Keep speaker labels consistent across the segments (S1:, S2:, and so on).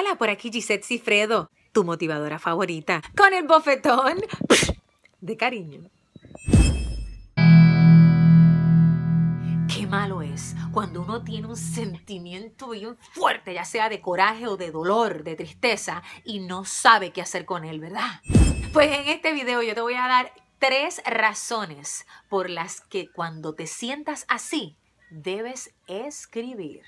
S1: Hola, por aquí Gisette Cifredo, tu motivadora favorita, con el bofetón de cariño. Qué malo es cuando uno tiene un sentimiento bien fuerte, ya sea de coraje o de dolor, de tristeza, y no sabe qué hacer con él, ¿verdad? Pues en este video yo te voy a dar tres razones por las que cuando te sientas así, debes escribir.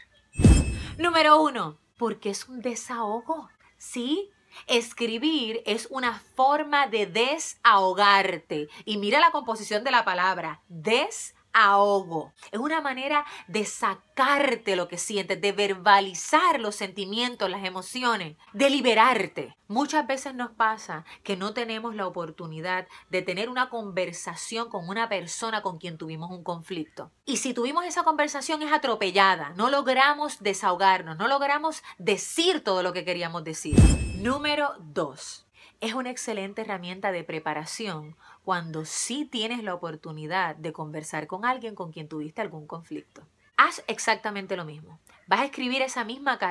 S1: Número uno, porque es un desahogo, ¿sí? Escribir es una forma de desahogarte. Y mira la composición de la palabra, desahogarte ahogo. Es una manera de sacarte lo que sientes, de verbalizar los sentimientos, las emociones, de liberarte. Muchas veces nos pasa que no tenemos la oportunidad de tener una conversación con una persona con quien tuvimos un conflicto. Y si tuvimos esa conversación es atropellada, no logramos desahogarnos, no logramos decir todo lo que queríamos decir. Número 2 es una excelente herramienta de preparación cuando sí tienes la oportunidad de conversar con alguien con quien tuviste algún conflicto. Haz exactamente lo mismo. Vas a escribir esa misma carta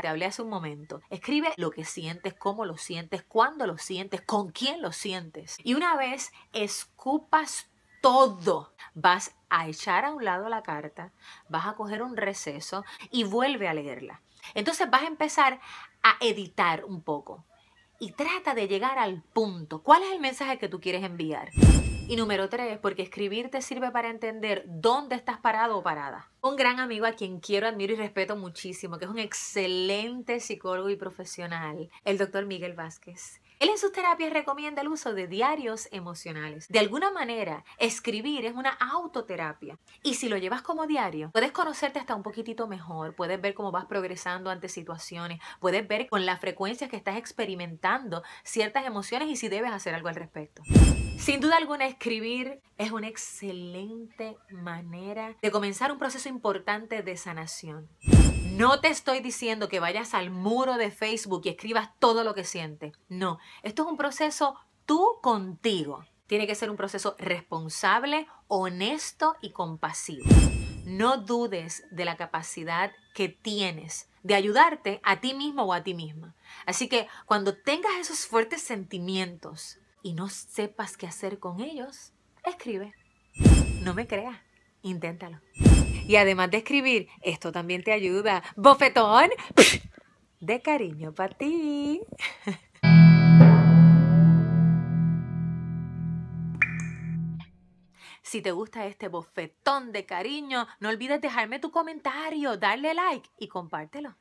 S1: te hablé hace un momento. Escribe lo que sientes, cómo lo sientes, cuándo lo sientes, con quién lo sientes. Y una vez escupas todo, vas a echar a un lado la carta, vas a coger un receso y vuelve a leerla. Entonces vas a empezar a editar un poco y trata de llegar al punto. ¿Cuál es el mensaje que tú quieres enviar? Y número tres, porque escribir te sirve para entender dónde estás parado o parada. Un gran amigo a quien quiero, admiro y respeto muchísimo, que es un excelente psicólogo y profesional, el doctor Miguel Vázquez. Él en sus terapias recomienda el uso de diarios emocionales. De alguna manera, escribir es una autoterapia. Y si lo llevas como diario, puedes conocerte hasta un poquitito mejor, puedes ver cómo vas progresando ante situaciones, puedes ver con la frecuencia que estás experimentando ciertas emociones y si debes hacer algo al respecto. Sin duda alguna, escribir es una excelente manera de comenzar un proceso importante de sanación. No te estoy diciendo que vayas al muro de Facebook y escribas todo lo que sientes. No, esto es un proceso tú contigo. Tiene que ser un proceso responsable, honesto y compasivo. No dudes de la capacidad que tienes de ayudarte a ti mismo o a ti misma. Así que cuando tengas esos fuertes sentimientos y no sepas qué hacer con ellos, escribe. No me creas, inténtalo. Y además de escribir, esto también te ayuda. Bofetón de cariño para ti. Si te gusta este bofetón de cariño, no olvides dejarme tu comentario, darle like y compártelo.